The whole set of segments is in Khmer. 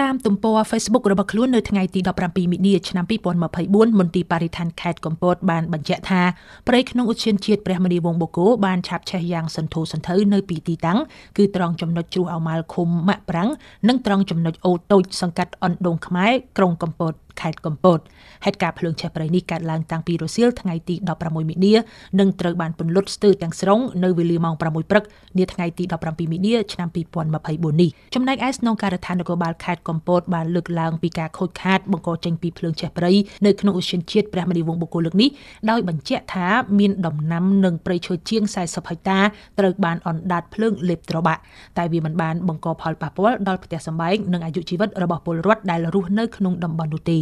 តាមទំព័រ Facebook របស់ខ្លួននៅថ្ងៃទី17មិនិនាឆ្នាំ2024មន្ទីរបរិស្ថានខេត្តកំពតបានបញ្ជាក់ថាព្រៃក្នុងឧទ្យានជាតិព្រះមុនីវងបូកូបានឆាបឆេះយ៉ាងសន្ធោសន្ធៅនៅពីទីតាំងគឺត្រង់ចំណុចជ្រោះអម៉ាល់ឃុំម៉ាក់ប្រាំងនិងត្រង់ចំណុចអូតូចសង្កាត់អណ្ដូងខ្មែរក្រុងកំពតខេត្តកំពតហេតុការណ៍ភ្លើងឆេះព្រៃនេះកើតឡើងតាំងពីរសៀលថ្ងៃទី16មីនានិងត្រូវបានពន្លត់ស្ទើរទាំងស្រុងនៅវេលាម៉ោង6ព្រឹកនាថ្ងៃទី17មីនាឆ្នាំ2024នេះចំណែកឯស្នងការដ្ឋាននគរបាលខេត្តកំពតបានលើកឡើងពីការខូចខាតបង្កចេញពីភ្លើងឆេះព្រៃនៅក្នុងឧស្សាហជាតិព្រះមនីវងបូកគោលើកនេះដោយបញ្ជាក់ថាមានដំណាំនិងព្រៃឈើជាង40ហិកតាត្រូវបានអណ្ដាតភ្លើងលេបត្របាក់តែវាមិនបានបង្កផលប៉ះពាល់ដល់ផ្ទះសម្បែងនិងអាយុជីវិតរបស់ពលរដ្ឋដែលរស់នៅក្នុងតំបន់នោះទេ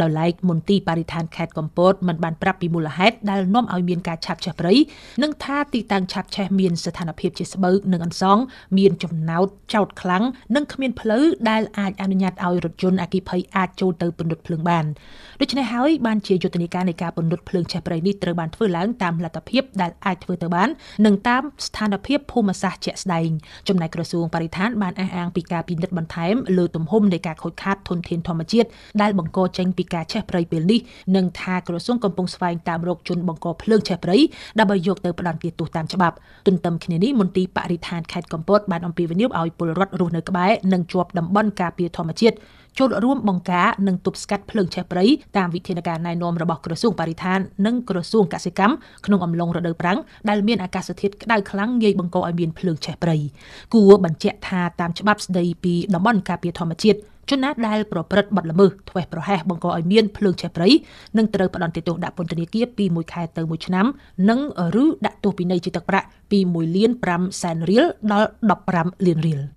ដោយឡែកមន្ទីរបរិស្ថានខេត្តកំពតមិនបានប្រាប់ពីមូលហេតុដែលនាំឲ្យមានការឆាបឆេះព្រៃនិងថាទីតាំងឆាបឆេះមានស្ថានភាពជាស្បូវនិងអន្សង មានចំណោតចោតខ្លាំងនិងគ្មានផ្លូវដែលអាចអនុញ្ញាតឲ្យរថយន្តអគ្គិភ័យអាចចូលទៅពន្លត់ភ្លើងបានដូច្នេះហើយបានជាយុទ្ធនាការនៃការពន្លត់ភ្លើងឆេះព្រៃនេះត្រូវបានធ្វើឡើងតាមលទ្ធភាពដែលអាចធ្វើទៅបាន និងតាមស្ថានភាពភូមិសាស្ត្រជាក់ស្ដែងចំណែកក្រសួងបរិស្ថានបានអះអាងពីការពិនិត្យបន្ថែមលើទំហំនៃការខូចខាតធនធានធម្មជាតិដែលបង្កករចេញពីការឆេះព្រៃពេលនេះនិងថាក្រសួងកំពុងស្វែងតាមរកជនបង្កភ្លើងឆេះព្រៃដើម្បីយកទៅផ្ដន្ទាទោសតាមច្បាប់ ទន្ទឹមគ្នានេះមន្ទីរបរិស្ថានខេត្តកំពតបានអំពាវនាវឲ្យពលរដ្ឋរស់នៅក្បែរនិងជាប់តំបន់ការពារធម្មជាតិចូលរួមបង្ការនិងទប់ស្កាត់ភ្លើងឆេះព្រៃតាមវិធានការណែនាំរបស់ក្រសួងបរិស្ថាននិងក្រសួងកសិកម្មក្នុងអំឡុងរដូវប្រាំងដែលមានអាកាសធាតុក្តៅខ្លាំងងាយបង្កឲ្យមានភ្លើងឆេះព្រៃគួរបញ្ជាក់ថាតាមច្បាប់ស្តីពីតំបន់ការពារធម្មជាតិជនណាដែលប្រព្រឹត្តបទល្មើសធ្វេសប្រហែសបង្កឲ្យមានភ្លើងឆេះព្រៃនិងត្រូវផ្តន្ទាទោសដាក់ពន្ធនាគារពី1ខែទៅ1ឆ្នាំនិងឬដាក់ទោសពិន័យជាទឹកប្រាក់ពី1លាន5សែនរៀលដល់15លានរៀល។